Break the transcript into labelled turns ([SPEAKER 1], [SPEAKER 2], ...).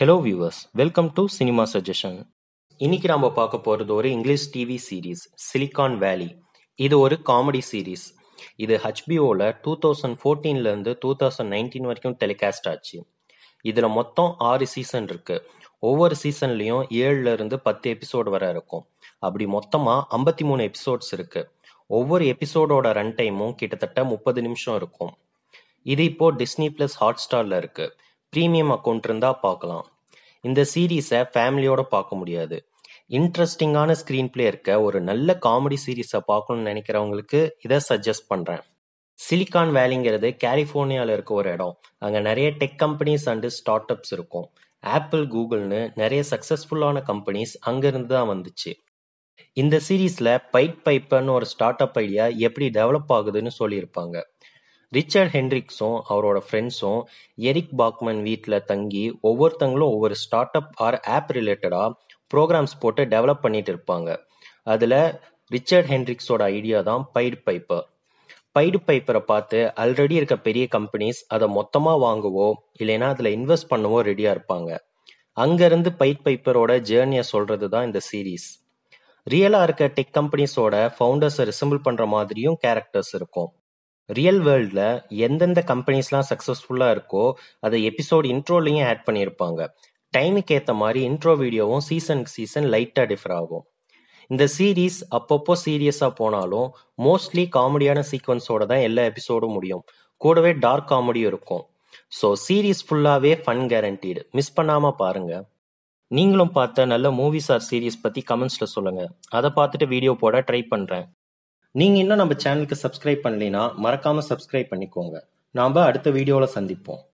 [SPEAKER 1] Hello viewers welcome to cinema suggestion இன்னைக்கு நம்ம பார்க்க போகிறது ஒரு இங்கிலீஷ் டிவி சீரீஸ் சிலிகான் வேலி இது ஒரு காமெடி சீரீஸ் இது ஹச்பிஓவில் டூ தௌசண்ட் ஃபோர்டீன்லேருந்து டூ தௌசண்ட் நைன்டீன் வரைக்கும் டெலிகாஸ்ட் ஆச்சு இதில் மொத்தம் ஆறு சீசன் இருக்குது ஒவ்வொரு சீசன்லேயும் ஏழுலேருந்து பத்து எபிசோடு வர இருக்கும் அப்படி மொத்தமாக ஐம்பத்தி மூணு எபிசோட்ஸ் இருக்குது ஒவ்வொரு எபிசோடோட ரன் டைமும் கிட்டத்தட்ட முப்பது நிமிஷம் இருக்கும் இது இப்போ டிஸ்னி பிளஸ் ஹாட் ஸ்டாரில் இருக்குது ப்ரீமியம் அக்கௌண்ட் இருந்தால் பார்க்கலாம் இந்த சீரீஸை ஃபேமிலியோட பார்க்க முடியாது. இன்ட்ரெஸ்டிங்கான ஸ்க்ரீன் பிளே இருக்க ஒரு நல்ல காமெடி சீரீஸை பார்க்கணுன்னு நினைக்கிறவங்களுக்கு இதை சஜஸ்ட் பண்றேன். சிலிகான் வேலிங்கிறது கலிஃபோர்னியால இருக்க ஒரு இடம். அங்கே நிறைய டெக் கம்பெனிஸ் அண்டு ஸ்டார்ட்-அப்ஸ் இருக்கும். ஆப்பிள், கூகுள்னு நிறைய சக்ஸஸ்ஃபுல்லான கம்பெனிஸ் தான் வந்துச்சு. இந்த சீரீஸில் பைட் பைப்பர்னு ஒரு ஸ்டார்ட்-அப் ஐடியா எப்படி டெவலப் ஆகுதுன்னு சொல்லியிருப்பாங்க. ரிச்சர்ட் ஹெண்ட்ரிக்ஸும் அவரோட ஃப்ரெண்ட்ஸும் எரிக் பாக்மன் வீட்டில் தங்கி ஒவ்வொருத்தங்களும் ஒவ்வொரு ஸ்டார்ட் அப் ஆர் ஆப் ரிலேட்டடாக ப்ரோக்ராம்ஸ் போட்டு டெவலப் பண்ணிட்டு இருப்பாங்க அதில் ரிச்சர்ட் ஹென்ரிக்ஸோட ஐடியா தான் பைடு பைப்பர் பைடு பைப்பரை பார்த்து ஆல்ரெடி இருக்க பெரிய கம்பெனிஸ் அதை மொத்தமாக வாங்குவோ இல்லைன்னா அதில் இன்வெஸ்ட் பண்ணவோ ரெடியாக இருப்பாங்க அங்கேருந்து பைட் பைப்பரோட ஜேர்னியை சொல்கிறது தான் இந்த சீரீஸ் ரியலாக இருக்க டெக் கம்பெனிஸோட ஃபவுண்டர்ஸை ரிசம்பிள் பண்ணுற மாதிரியும் கேரக்டர்ஸ் இருக்கும் ரியல் வேர்ல்டில் எந்தெந்த கம்பெனிஸ்லாம் சக்ஸஸ்ஃபுல்லாக இருக்கோ அதை எபிசோட் இன்ட்ரோலையும் ஆட் பண்ணியிருப்பாங்க டைமுக்கு ஏற்ற மாதிரி இன்ட்ரோ வீடியோவும் சீசனுக்கு சீசன் லைட்டாக டிஃபர் ஆகும் இந்த சீரீஸ் அப்பப்போ சீரியஸாக போனாலும் மோஸ்ட்லி காமெடியான சீக்வன்ஸோட தான் எல்லா எபிசோடும் முடியும் கூடவே டார்க் காமெடியும் இருக்கும் ஸோ சீரீஸ் ஃபுல்லாகவே ஃபன் கேரண்டீடு மிஸ் பண்ணாமல் பாருங்கள் நீங்களும் பார்த்த நல்ல மூவிஸ் ஆர் சீரீஸ் பற்றி கமெண்ட்ஸில் சொல்லுங்கள் அதை பார்த்துட்டு வீடியோ போட ட்ரை பண்ணுறேன் நீங்கள் இன்னும் நம்ம சேனலுக்கு சப்ஸ்கிரைப் பண்ணலைன்னா மறக்காமல் சப்ஸ்கிரைப் பண்ணிக்கோங்க நாம் அடுத்த வீடியோவில் சந்திப்போம்